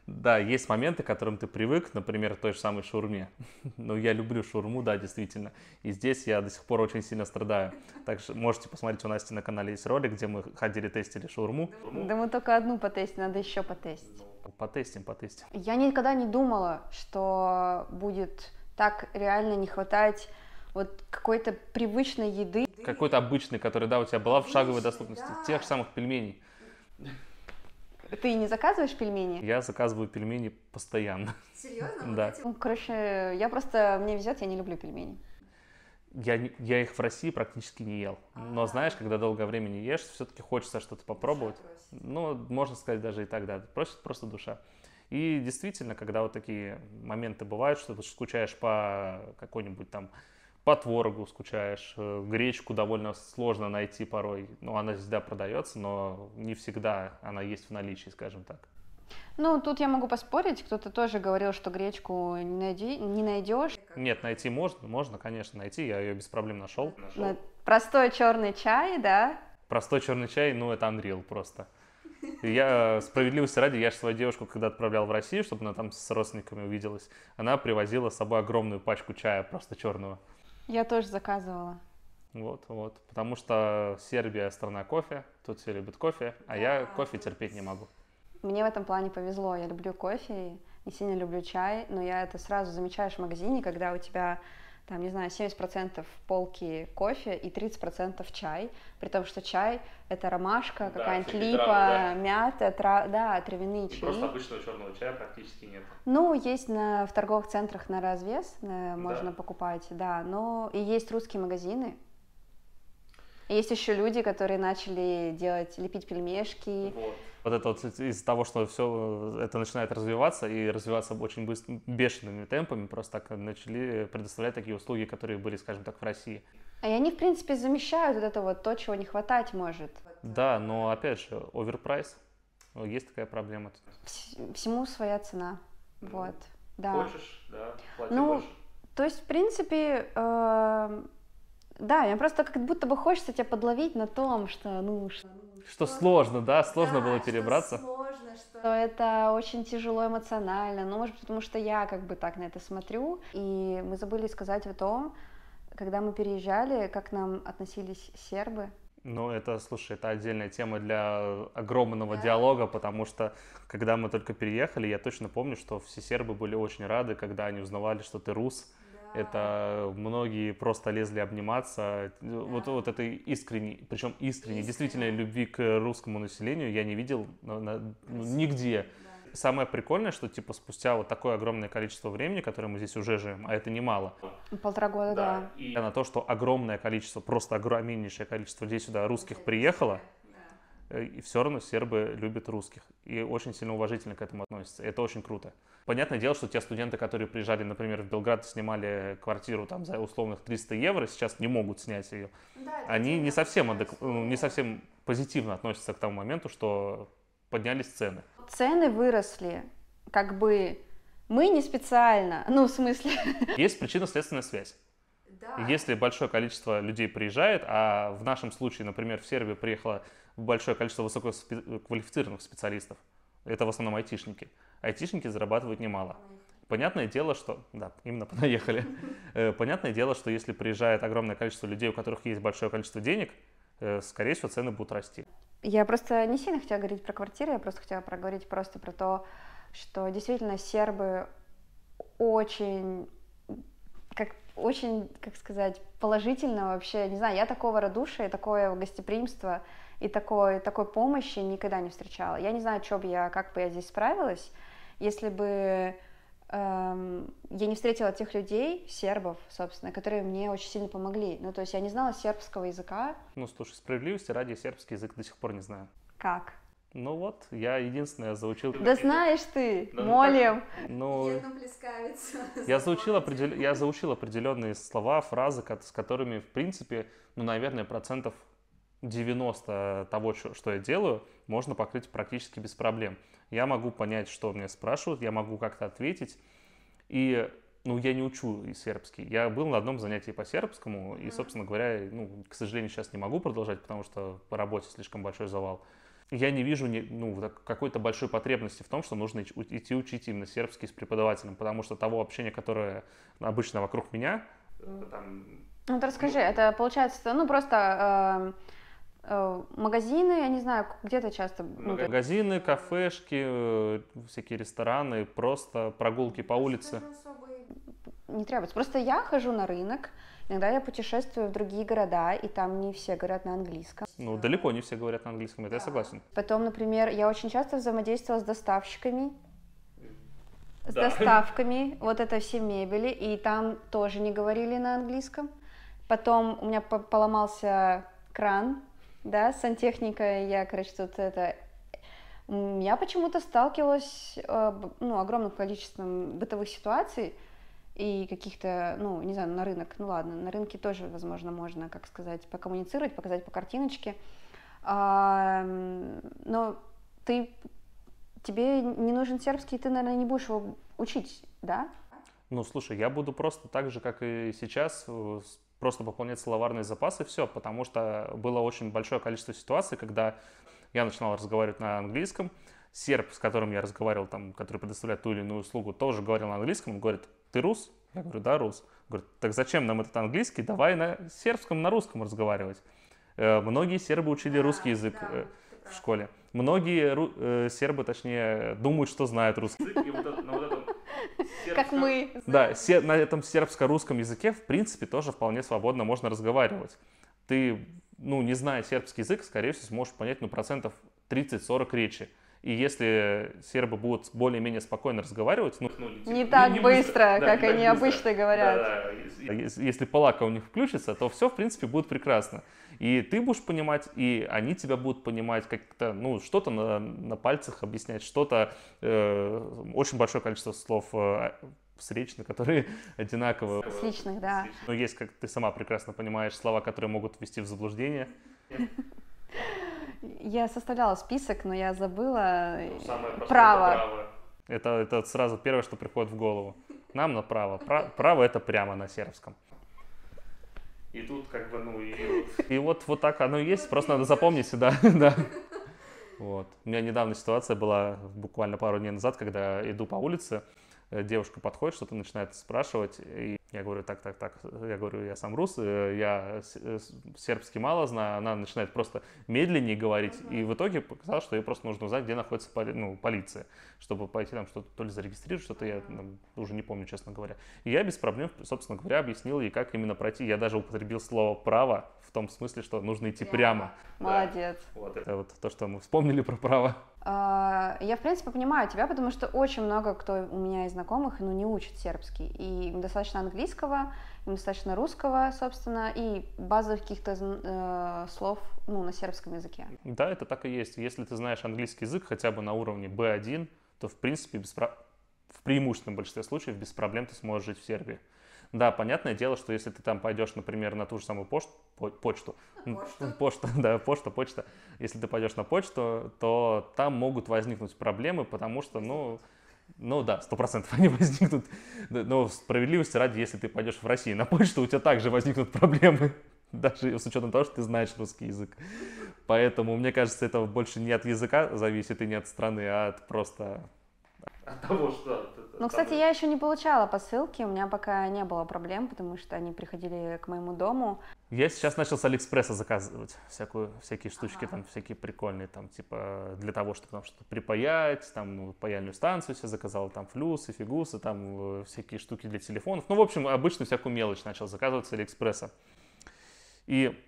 Speaker 2: Да, есть моменты, к которым ты привык, например, той же самой шурме. Но ну, я люблю шурму, да, действительно. И здесь я до сих пор очень сильно страдаю. Так что можете посмотреть, у Насти на канале есть ролик, где мы ходили, тестили шурму. Да
Speaker 1: мы только одну потестили, надо еще потестить.
Speaker 2: Потестим, потестим.
Speaker 1: Я никогда не думала, что будет так реально не хватать вот какой-то привычной еды.
Speaker 2: Какой-то обычной, которая, да, у тебя была в шаговой доступности. Да. Тех же самых пельменей.
Speaker 1: Ты не заказываешь пельмени?
Speaker 2: Я заказываю пельмени постоянно. Серьезно? Да.
Speaker 1: Ну, короче, я просто, мне везет, я не люблю пельмени.
Speaker 2: Я, я их в России практически не ел. Но а. знаешь, когда долгое время не ешь, все-таки хочется что-то попробовать. Ну, можно сказать, даже и так, да. Просит просто душа. И действительно, когда вот такие моменты бывают, что ты скучаешь по какой-нибудь там по творогу скучаешь, э, гречку довольно сложно найти порой. Ну, она всегда продается, но не всегда она есть в наличии, скажем так.
Speaker 1: Ну, тут я могу поспорить, кто-то тоже говорил, что гречку не, найди, не найдешь.
Speaker 2: Нет, найти можно, можно, конечно, найти, я ее без проблем нашел. нашел.
Speaker 1: простой черный чай, да?
Speaker 2: Простой черный чай, ну, это Unreal просто. Я, э, справедливости ради, я же свою девушку когда отправлял в Россию, чтобы она там с родственниками увиделась, она привозила с собой огромную пачку чая, просто черного.
Speaker 1: Я тоже заказывала.
Speaker 2: Вот, вот. Потому что Сербия страна кофе, тут все любят кофе, а да. я кофе терпеть не могу.
Speaker 1: Мне в этом плане повезло. Я люблю кофе, не сильно люблю чай, но я это сразу замечаешь в магазине, когда у тебя там, не знаю, 70% полки кофе и 30% чай, при том, что чай — это ромашка, да, какая-нибудь липа, травы, да. мята, тра... да, травяные и просто
Speaker 2: обычного черного чая практически нет.
Speaker 1: Ну, есть на, в торговых центрах на развес, э, можно да. покупать, да, но и есть русские магазины, есть еще люди, которые начали делать, лепить пельмешки, вот
Speaker 2: вот это вот из-за того, что все э, это начинает развиваться и развиваться очень быстро, бешеными темпами, просто так начали предоставлять такие услуги, которые были, скажем так, в России.
Speaker 1: А они, в принципе, замещают вот это вот то, чего не хватать может.
Speaker 2: Да, но опять же, оверпрайс, есть такая проблема.
Speaker 1: Всему своя цена, ну, вот, да. Хочешь,
Speaker 2: да, плати ну, больше.
Speaker 1: То есть, в принципе, эм, да, я просто как будто бы хочется тебя подловить на том, что, ну, что...
Speaker 2: Что, что сложно, да, сложно да, было перебраться. Что
Speaker 1: сложно, что... это очень тяжело эмоционально, ну, может, потому что я как бы так на это смотрю, и мы забыли сказать о том, когда мы переезжали, как нам относились сербы,
Speaker 2: ну, это, слушай, это отдельная тема для огромного да. диалога, потому что, когда мы только переехали, я точно помню, что все сербы были очень рады, когда они узнавали, что ты рус это многие просто лезли обниматься. Ну, да. Вот, вот этой искренней, причем искренней, действительно любви к русскому населению я не видел на, на, ну, нигде. Да. Самое прикольное, что типа спустя вот такое огромное количество времени, которое мы здесь уже живем, а это немало.
Speaker 1: Полтора года, да.
Speaker 2: да. И на то, что огромное количество, просто огромнейшее количество людей сюда русских приехало, Э, и все равно сербы любят русских и очень сильно уважительно к этому относятся. Это очень круто. Понятное дело, что те студенты, которые приезжали, например, в Белград, снимали квартиру там за условных 300 евро, сейчас не могут снять ее. Да, Они не совсем, адек... Ну, не совсем позитивно относятся к тому моменту, что поднялись цены.
Speaker 1: Цены выросли, как бы мы не специально, ну в смысле.
Speaker 2: Есть причинно-следственная связь. Да. Если большое количество людей приезжает, а в нашем случае, например, в Сербию приехало большое количество высококвалифицированных специалистов. Это в основном айтишники. Айтишники зарабатывают немало. Понятное дело, что... Да, именно понаехали. Э, понятное дело, что если приезжает огромное количество людей, у которых есть большое количество денег, э, скорее всего, цены будут расти.
Speaker 1: Я просто не сильно хотела говорить про квартиры, я просто хотела проговорить просто про то, что действительно сербы очень, как очень, как сказать, положительно вообще, не знаю, я такого радушия, такое гостеприимство и такой, такой помощи никогда не встречала. Я не знаю, что бы я, как бы я здесь справилась, если бы эм, я не встретила тех людей, сербов, собственно, которые мне очень сильно помогли. Ну, то есть я не знала сербского языка.
Speaker 2: Ну, слушай, справедливости ради сербский язык до сих пор не знаю. Как? Ну вот, я единственное заучил... Да знаешь
Speaker 1: ты, да, молим. Ну, я
Speaker 2: заучил, определ... я заучил определенные слова, фразы, с которыми, в принципе, ну, наверное, процентов 90 того, что я делаю, можно покрыть практически без проблем. Я могу понять, что меня спрашивают, я могу как-то ответить. И, ну, я не учу сербский. Я был на одном занятии по сербскому, и, собственно говоря, ну, к сожалению, сейчас не могу продолжать, потому что по работе слишком большой завал. Я не вижу ну, какой-то большой потребности в том, что нужно идти учить именно сербский с преподавателем, потому что того общения, которое обычно вокруг меня, э, там...
Speaker 1: Ну, вот расскажи, это получается, ну, просто... Э Э, магазины, я не знаю, где-то часто... Ну,
Speaker 2: магазины, кафешки, э, всякие рестораны, просто прогулки по улице.
Speaker 1: Не требуется. Просто я хожу на рынок, иногда я путешествую в другие города, и там не все говорят на английском.
Speaker 2: Ну, далеко не все говорят на английском, это да. я согласен.
Speaker 1: Потом, например, я очень часто взаимодействовала с доставщиками,
Speaker 2: с да. доставками,
Speaker 1: вот это все мебели, и там тоже не говорили на английском. Потом у меня поломался кран да, сантехника, я, короче, тут это... Я почему-то сталкивалась, э, ну, огромным количеством бытовых ситуаций и каких-то, ну, не знаю, на рынок, ну ладно, на рынке тоже, возможно, можно, как сказать, покоммуницировать, показать по картиночке, но ты, тебе не нужен сербский, ты, наверное, не будешь его учить, да?
Speaker 2: Ну, слушай, я буду просто так же, как и сейчас, э, просто пополнять словарные запасы, все, потому что было очень большое количество ситуаций, когда я начинал разговаривать на английском, серб, с которым я разговаривал, там, который предоставляет ту или иную услугу, тоже говорил на английском, он говорит, ты рус? Я говорю, да, рус. Говорит, так зачем нам этот английский, давай на сербском, на русском разговаривать. Э, многие сербы учили а, русский язык э, да, в школе. Многие ру- э, сербы, точнее, думают, что знают русский
Speaker 1: язык, и вот это, как мы.
Speaker 2: Да, на этом сербско-русском языке, в принципе, тоже вполне свободно можно разговаривать. Ты, ну, не зная сербский язык, скорее всего, сможешь понять, ну, процентов 30-40 речи. И если сербы будут более-менее спокойно разговаривать, ну, ну не, не типа, так не быстро, быстро да, как они быстро. обычно говорят. Да, да. Если, если полака у них включится, то все, в принципе, будет прекрасно. И ты будешь понимать, и они тебя будут понимать, как-то, ну, что-то на, на пальцах объяснять, что-то, э, очень большое количество слов э, с речи, на которые одинаково. С личных, да. Но есть, как ты сама прекрасно понимаешь, слова, которые могут ввести в заблуждение.
Speaker 1: Я составляла список, но я забыла э, ну, право.
Speaker 2: Это, это сразу первое, что приходит в голову. Нам направо. Право это прямо на сербском. И тут как бы, ну, и вот... И вот, вот так оно и есть, просто надо запомнить, да, да. Вот. У меня недавно ситуация была, буквально пару дней назад, когда иду по улице, Э, девушка подходит, что-то начинает спрашивать, и я говорю, так, так, так, я говорю, я сам рус, э, я э, сербский мало знаю, она начинает просто медленнее говорить, uh -huh. и в итоге показалось, что ей просто нужно узнать, где находится поли, ну, полиция, чтобы пойти там что-то то ли зарегистрировать, что-то я там, уже не помню, честно говоря. И я без проблем, собственно говоря, объяснил ей, как именно пройти. Я даже употребил слово «право», в том смысле, что нужно идти прямо. прямо. Молодец. Да. Вот это вот то, что мы вспомнили про право.
Speaker 1: А, я, в принципе, понимаю тебя, потому что очень много кто у меня из знакомых, ну, не учит сербский. И им достаточно английского, им достаточно русского, собственно, и базовых каких-то э, слов, ну, на сербском языке.
Speaker 2: Да, это так и есть. Если ты знаешь английский язык хотя бы на уровне B1, то, в принципе, без в преимущественном большинстве случаев без проблем ты сможешь жить в Сербии. Да, понятное дело, что если ты там пойдешь, например, на ту же самую почту, по, почту, почта. да, почта, почта, если ты пойдешь на почту, то там могут возникнуть проблемы, потому что, ну, ну да, сто процентов они возникнут. Но справедливости ради, если ты пойдешь в Россию на почту, у тебя также возникнут проблемы, даже с учетом того, что ты знаешь русский язык. Поэтому, мне кажется, это больше не от языка зависит и не от страны, а от просто... От того, что ну, кстати, я
Speaker 1: еще не получала посылки, у меня пока не было проблем, потому что они приходили к моему дому.
Speaker 2: Я сейчас начал с Алиэкспресса заказывать всякую, всякие штучки, ага. там всякие прикольные, там типа для того, чтобы там что-то припаять, там ну, паяльную станцию себе заказал, там флюсы, фигусы, там э, всякие штуки для телефонов. Ну, в общем, обычно всякую мелочь начал заказывать с Алиэкспресса. И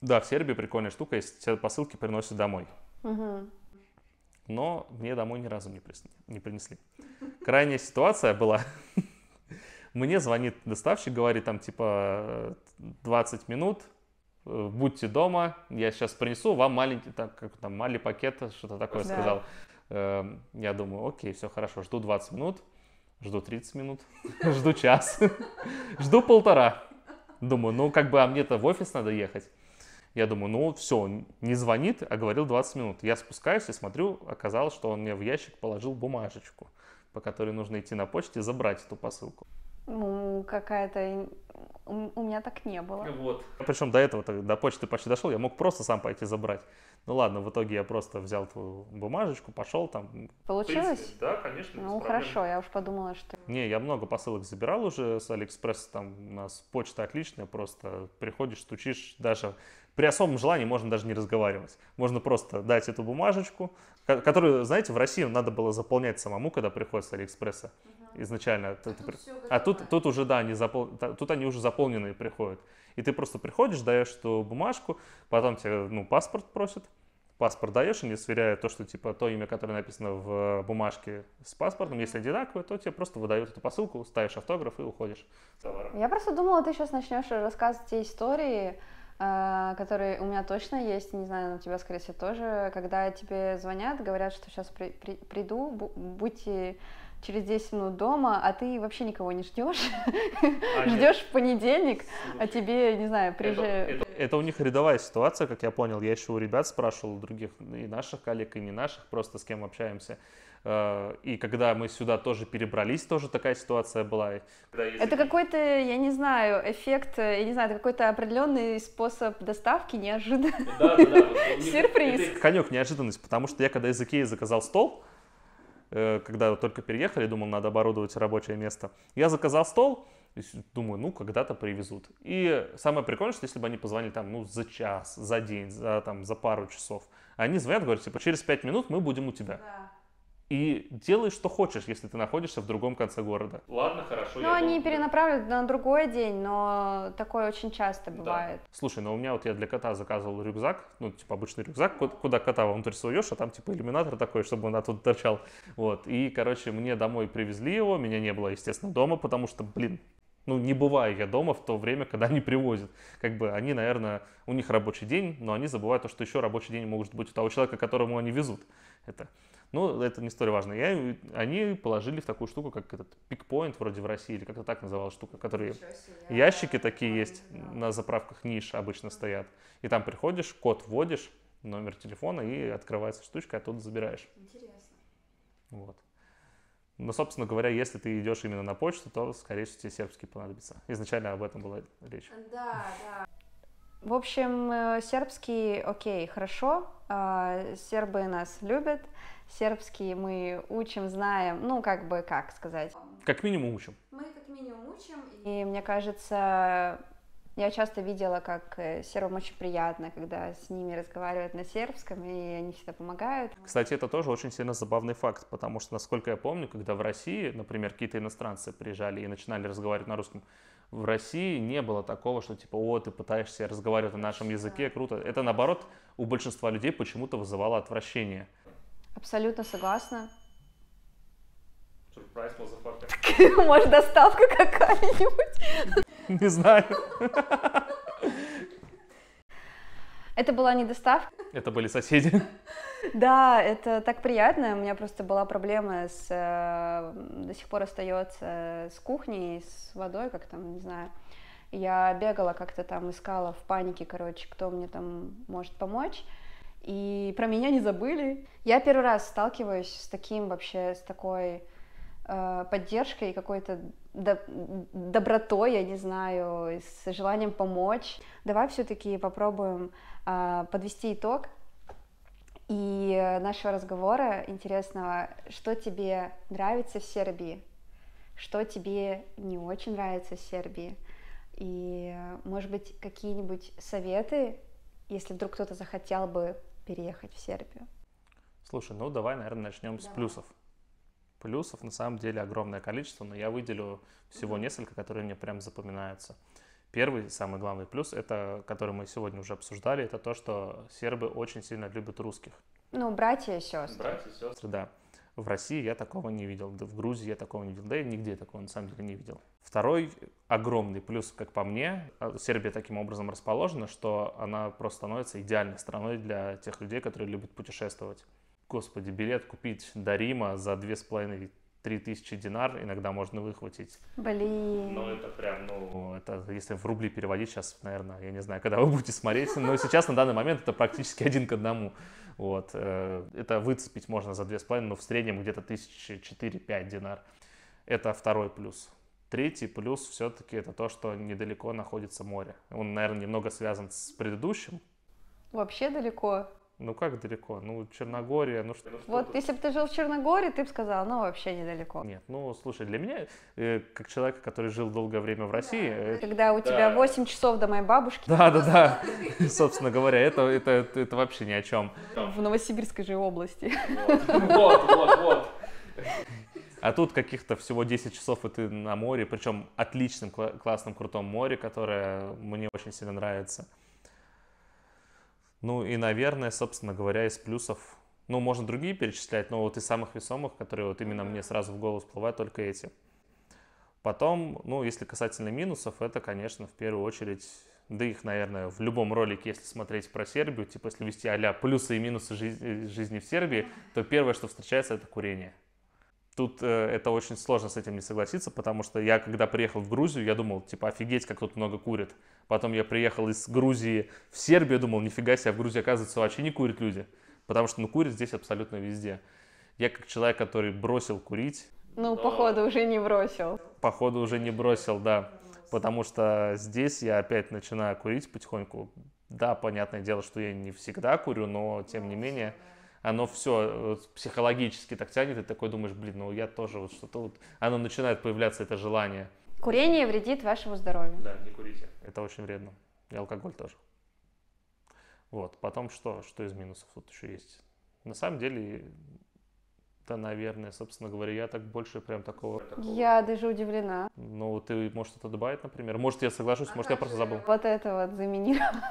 Speaker 2: да, в Сербии прикольная штука, если тебе посылки приносят домой. Угу но мне домой ни разу не принесли. Не принесли. Крайняя ситуация была. Мне звонит доставщик, говорит там типа 20 минут, э, будьте дома, я сейчас принесу вам маленький, так как там, мали пакет, что-то такое да. сказал. Эм, я думаю, окей, все хорошо, жду 20 минут, жду 30 минут, жду час, жду полтора. Думаю, ну как бы, а мне-то в офис надо ехать. Я думаю, ну все, он не звонит, а говорил 20 минут. Я спускаюсь и смотрю, оказалось, что он мне в ящик положил бумажечку, по которой нужно идти на почте и забрать эту посылку.
Speaker 1: Ну, какая-то... У меня так не было.
Speaker 2: Вот. Причем до этого, до почты почти дошел, я мог просто сам пойти забрать. Ну ладно, в итоге я просто взял твою бумажечку, пошел там. Получилось? Принципе, да, конечно.
Speaker 1: Ну хорошо, я уж подумала, что...
Speaker 2: Не, я много посылок забирал уже с Алиэкспресса. там у нас почта отличная, просто приходишь, стучишь, даже при особом желании можно даже не разговаривать. Можно просто дать эту бумажечку, которую, знаете, в России надо было заполнять самому, когда приходит с Алиэкспресса изначально. А, ты, тут, ты, а тут, тут уже, да, они запол... тут они уже заполненные приходят. И ты просто приходишь, даешь эту бумажку, потом тебе, ну, паспорт просят, паспорт даешь, они сверяют то, что, типа, то имя, которое написано в э, бумажке с паспортом, если одинаково, то тебе просто выдают эту посылку, ставишь автограф и уходишь
Speaker 1: Я просто думала, ты сейчас начнешь рассказывать те истории, э, которые у меня точно есть, не знаю, у тебя, скорее всего, тоже, когда тебе звонят, говорят, что сейчас при, при, приду, будьте через 10 минут дома, а ты вообще никого не ждешь. А, ждешь в понедельник, а Слушай, а тебе, не знаю, приезжай. Это,
Speaker 2: это, это у них рядовая ситуация, как я понял. Я еще у ребят спрашивал, у других и наших коллег, и не наших, просто с кем общаемся. Э, и когда мы сюда тоже перебрались, тоже такая ситуация была. Это
Speaker 1: какой-то, я не знаю, эффект, э, я не знаю, это какой-то определенный способ доставки, неожиданный. Да, да, да. Сюрприз.
Speaker 2: Конек неожиданность, потому что я когда из Икеи заказал стол, Э, когда только переехали, думал, надо оборудовать рабочее место. Я заказал стол, думаю, ну, когда-то привезут. И самое прикольное, что если бы они позвонили там, ну, за час, за день, за, там, за пару часов, они звонят, говорят, типа, через пять минут мы будем у тебя. Да и делай, что хочешь, если ты находишься в другом конце города. Ладно, хорошо. Ну, они
Speaker 1: был... перенаправляют на другой день, но такое очень часто бывает.
Speaker 2: Да. Слушай, ну у меня вот я для кота заказывал рюкзак, ну, типа обычный рюкзак, куда кота вам суешь, а там типа иллюминатор такой, чтобы он оттуда торчал. Вот, и, короче, мне домой привезли его, меня не было, естественно, дома, потому что, блин, ну, не бываю я дома в то время, когда они привозят. Как бы они, наверное, у них рабочий день, но они забывают то, что еще рабочий день может быть у того человека, которому они везут это. Но ну, это не столь важно. Я, они положили в такую штуку, как этот пикпоинт вроде в России, или как-то так называлась штука, которые ящики я... такие а, есть на заправках ниш обычно стоят. И там приходишь, код вводишь, номер телефона, и открывается штучка, а тут забираешь. Интересно. Вот. Но, собственно говоря, если ты идешь именно на почту, то, скорее всего, тебе сербский понадобится. Изначально об этом была речь. Да, да.
Speaker 1: В общем, э, сербский, окей, хорошо, а, сербы нас любят, сербский мы учим, знаем, ну, как бы, как сказать.
Speaker 2: Как минимум учим.
Speaker 1: Мы как минимум учим, и мне кажется, я часто видела, как э, сербам очень приятно, когда с ними разговаривают на сербском, и они всегда помогают.
Speaker 2: Кстати, это тоже очень сильно забавный факт, потому что, насколько я помню, когда в России, например, какие-то иностранцы приезжали и начинали разговаривать на русском, в России не было такого, что типа, о, ты пытаешься разговаривать на нашем языке, круто. Это наоборот у большинства людей почему-то вызывало отвращение.
Speaker 1: Абсолютно согласна.
Speaker 2: Surprise,
Speaker 1: Может, доставка какая-нибудь? Не знаю. Это была не доставка.
Speaker 2: Это были соседи.
Speaker 1: Да, это так приятно. У меня просто была проблема с... Э, до сих пор остается с кухней, с водой, как там, не знаю. Я бегала как-то там, искала в панике, короче, кто мне там может помочь. И про меня не забыли. Я первый раз сталкиваюсь с таким вообще, с такой Э, поддержкой какой-то добротой, я не знаю, с желанием помочь. Давай все-таки попробуем э, подвести итог и нашего разговора интересного, что тебе нравится в Сербии, что тебе не очень нравится в Сербии, и, может быть, какие-нибудь советы, если вдруг кто-то захотел бы переехать в Сербию.
Speaker 2: Слушай, ну давай, наверное, начнем давай. с плюсов. Плюсов на самом деле огромное количество, но я выделю всего несколько, которые мне прям запоминаются. Первый, самый главный плюс, это, который мы сегодня уже обсуждали, это то, что сербы очень сильно любят русских.
Speaker 1: Ну, братья и сестры. Братья и
Speaker 2: сестры, да. В России я такого не видел, да в Грузии я такого не видел, да и нигде такого на самом деле не видел. Второй огромный плюс, как по мне, а, Сербия таким образом расположена, что она просто становится идеальной страной для тех людей, которые любят путешествовать господи, билет купить до Рима за две с половиной три тысячи динар иногда можно выхватить.
Speaker 1: Блин. Но ну, это
Speaker 2: прям, ну, ну, это если в рубли переводить сейчас, наверное, я не знаю, когда вы будете смотреть, но сейчас на данный момент это практически один к одному. Вот. Э, это выцепить можно за две с половиной, но в среднем где-то тысячи четыре-пять динар. Это второй плюс. Третий плюс все-таки это то, что недалеко находится море. Он, наверное, немного связан с предыдущим.
Speaker 1: Вообще далеко?
Speaker 2: Ну как далеко? Ну Черногория, ну что? Вот
Speaker 1: если бы ты жил в Черногории, ты бы сказал, ну вообще недалеко.
Speaker 2: Нет, ну слушай, для меня, э, как человека, который жил долгое время в России... Да. Э, Когда у да. тебя
Speaker 1: 8 часов до моей бабушки.
Speaker 2: Да, да, да. Собственно говоря, это, это, это, это вообще ни о чем.
Speaker 1: В Новосибирской же области. Вот, вот, вот.
Speaker 2: А тут каких-то всего 10 часов, и ты на море, причем отличном, классном, крутом море, которое мне очень сильно нравится. Ну и, наверное, собственно говоря, из плюсов, ну, можно другие перечислять, но вот из самых весомых, которые вот именно мне сразу в голову всплывают, только эти. Потом, ну, если касательно минусов, это, конечно, в первую очередь, да их, наверное, в любом ролике, если смотреть про Сербию, типа если вести а плюсы и минусы жизни в Сербии, то первое, что встречается, это курение. Тут э, это очень сложно с этим не согласиться, потому что я, когда приехал в Грузию, я думал, типа, офигеть, как тут много курит. Потом я приехал из Грузии в Сербию, думал, нифига себе, в Грузии, оказывается, вообще не курят люди. Потому что, ну, курят здесь абсолютно везде. Я как человек, который бросил курить...
Speaker 1: Ну, походу, уже не бросил.
Speaker 2: Походу, уже не бросил, да. Потому что здесь я опять начинаю курить потихоньку. Да, понятное дело, что я не всегда курю, но тем не менее оно все э, психологически так тянет, и такой думаешь, блин, ну я тоже вот что-то вот... Оно начинает появляться, это желание.
Speaker 1: Курение вредит вашему здоровью.
Speaker 2: Да, не курите. Это очень вредно. И алкоголь тоже. Вот, потом что, что из минусов тут еще есть? На самом деле, да, наверное, собственно говоря, я так больше прям такого...
Speaker 1: Я даже удивлена.
Speaker 2: Ну, ты, может, это добавить, например? Может, я соглашусь, а может, я просто забыл.
Speaker 1: Вот это вот заминировала.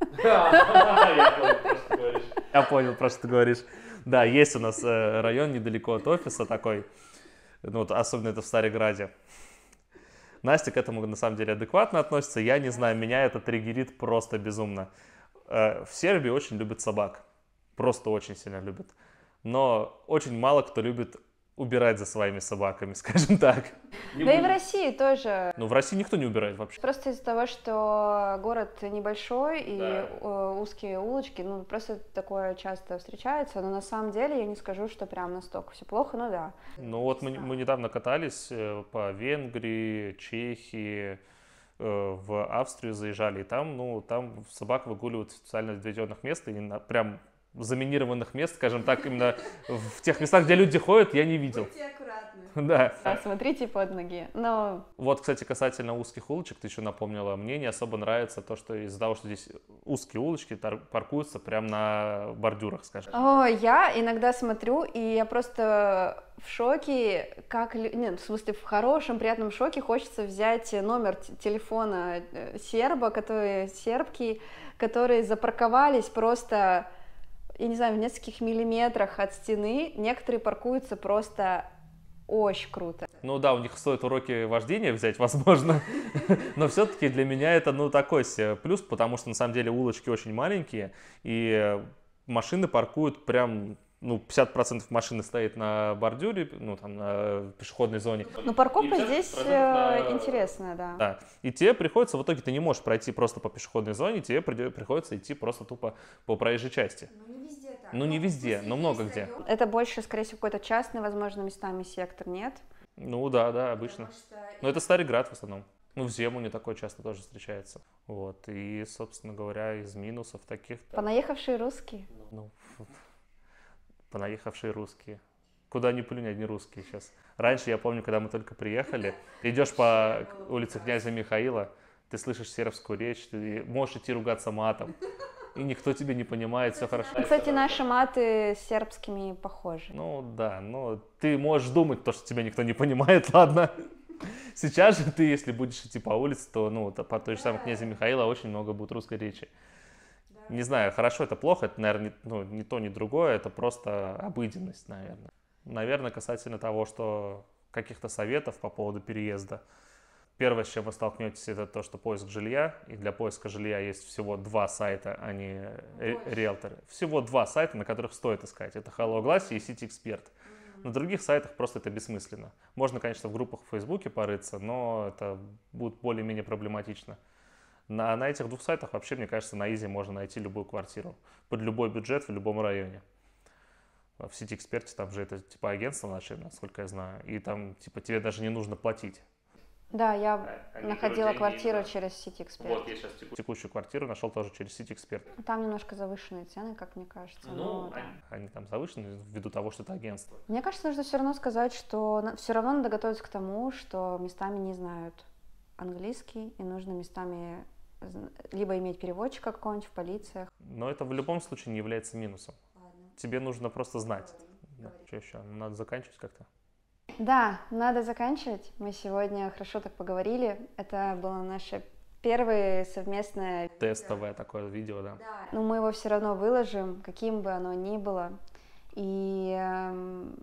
Speaker 1: я просто
Speaker 2: говоришь. Я понял, про что ты говоришь. Да, есть у нас э, район недалеко от офиса такой, ну, вот, особенно это в Стариграде. Настя к этому на самом деле адекватно относится. Я не знаю, меня это триггерит просто безумно. Э, в Сербии очень любят собак. Просто очень сильно любят. Но очень мало кто любит убирать за своими собаками, скажем так. Не да
Speaker 1: будет. и в России тоже.
Speaker 2: Ну, в России никто не убирает вообще.
Speaker 1: Просто из-за того, что город небольшой и да. Э, узкие улочки, ну, просто такое часто встречается. Но на самом деле я не скажу, что прям настолько все плохо, но да.
Speaker 2: Ну, вот мы, мы недавно катались э, по Венгрии, Чехии, э, в Австрию заезжали, и там, ну, там собак выгуливают в специально отведенных мест, и на, прям заминированных мест, скажем так, именно в тех местах, где люди ходят, я не видел. Будьте аккуратны. Да.
Speaker 1: Смотрите под ноги. Но...
Speaker 2: Вот, кстати, касательно узких улочек, ты еще напомнила. Мне не особо нравится то, что из-за того, что здесь узкие улочки, паркуются прямо на бордюрах, скажем. О,
Speaker 1: я иногда смотрю, и я просто в шоке, как... Нет, в смысле, в хорошем, приятном шоке хочется взять номер телефона э, серба, которые сербки, которые запарковались просто я не знаю, в нескольких миллиметрах от стены. Некоторые паркуются просто очень круто.
Speaker 2: Ну да, у них стоит уроки вождения взять, возможно. Но все-таки для меня это, ну, такой плюс, потому что, на самом деле, улочки очень маленькие, и машины паркуют прям ну, 50% машины стоит на бордюре, ну, там, на пешеходной зоне. Ну
Speaker 1: парковка здесь на... Э, интересная, да.
Speaker 2: Да, и тебе приходится, в итоге ты не можешь пройти просто по пешеходной зоне, тебе приходится идти просто тупо по проезжей части. Ну, ну, не ну, везде, но много где.
Speaker 1: Это больше, скорее всего, какой-то частный, возможно, местами сектор, нет?
Speaker 2: Ну да, да, обычно. Но это Старый Град в основном. Ну, в зиму не такое часто тоже встречается. Вот. И, собственно говоря, из минусов таких...
Speaker 1: Понаехавшие русские.
Speaker 2: Ну, понаехавшие русские. Куда ни плюнь, одни русские сейчас. Раньше, я помню, когда мы только приехали, идешь по ну, улице князя Михаила, ты слышишь сербскую речь, ты можешь идти ругаться матом и никто тебя не понимает, все хорошо. Ну, кстати,
Speaker 1: наши маты с сербскими похожи.
Speaker 2: Ну да, но ты можешь думать то, что тебя никто не понимает, ладно? Сейчас же ты, если будешь идти по улице, то, ну, по той же самой князе Михаила очень много будет русской речи. Не знаю, хорошо это плохо, это, наверное, не, ну, не то, не другое, это просто обыденность, наверное. Наверное, касательно того, что каких-то советов по поводу переезда – Первое, с чем вы столкнетесь, это то, что поиск жилья. И для поиска жилья есть всего два сайта, а не Больше. Э, риэлторы. Всего два сайта, на которых стоит искать. Это Hello Glass и City Expert. Mm-hmm. На других сайтах просто это бессмысленно. Можно, конечно, в группах в Фейсбуке порыться, но это будет более-менее проблематично. На, на этих двух сайтах вообще, мне кажется, на изи можно найти любую квартиру под любой бюджет в любом районе а в сети эксперте там же это типа агентство наше, насколько я знаю, и там типа тебе даже не нужно платить.
Speaker 1: Да, я а, находила квартиру на... через City Expert. Вот я
Speaker 2: сейчас теку... текущую квартиру нашел тоже через City Expert.
Speaker 1: Ну, там немножко завышенные цены, как мне кажется. Ну, но, да.
Speaker 2: они, они там завышены ввиду того, что это агентство.
Speaker 1: Мне кажется, нужно все равно сказать, что все равно надо готовиться к тому, что местами не знают английский, и нужно местами либо иметь переводчика какого-нибудь в полициях.
Speaker 2: Но это в любом случае не является минусом. Ладно. Тебе нужно просто знать. Говори. Да. Что еще? Надо заканчивать как-то.
Speaker 1: Да, надо заканчивать. Мы сегодня хорошо так поговорили. Это было наше первое совместное...
Speaker 2: Тестовое видео. такое видео, да. да.
Speaker 1: Но мы его все равно выложим, каким бы оно ни было. И эм,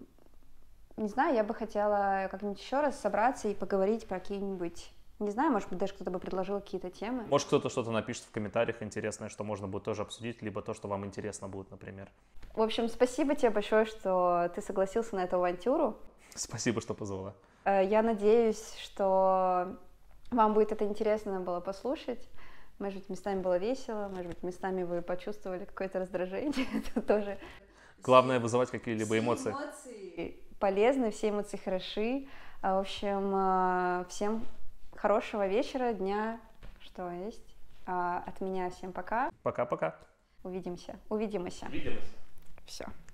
Speaker 1: не знаю, я бы хотела как-нибудь еще раз собраться и поговорить про какие-нибудь не знаю, может быть, даже кто-то бы предложил какие-то темы.
Speaker 2: Может, кто-то что-то напишет в комментариях интересное, что можно будет тоже обсудить, либо то, что вам интересно будет, например.
Speaker 1: В общем, спасибо тебе большое, что ты согласился на эту авантюру.
Speaker 2: Спасибо, что позвала.
Speaker 1: Э, я надеюсь, что вам будет это интересно было послушать. Может быть, местами было весело, может быть, местами вы почувствовали какое-то раздражение. это тоже...
Speaker 2: Главное вызывать какие-либо эмоции.
Speaker 1: эмоции. Полезны, все эмоции хороши. А, в общем, э, всем хорошего вечера, дня, что есть. А, от меня всем пока. Пока-пока. Увидимся. Увидимся. Увидимся. Все.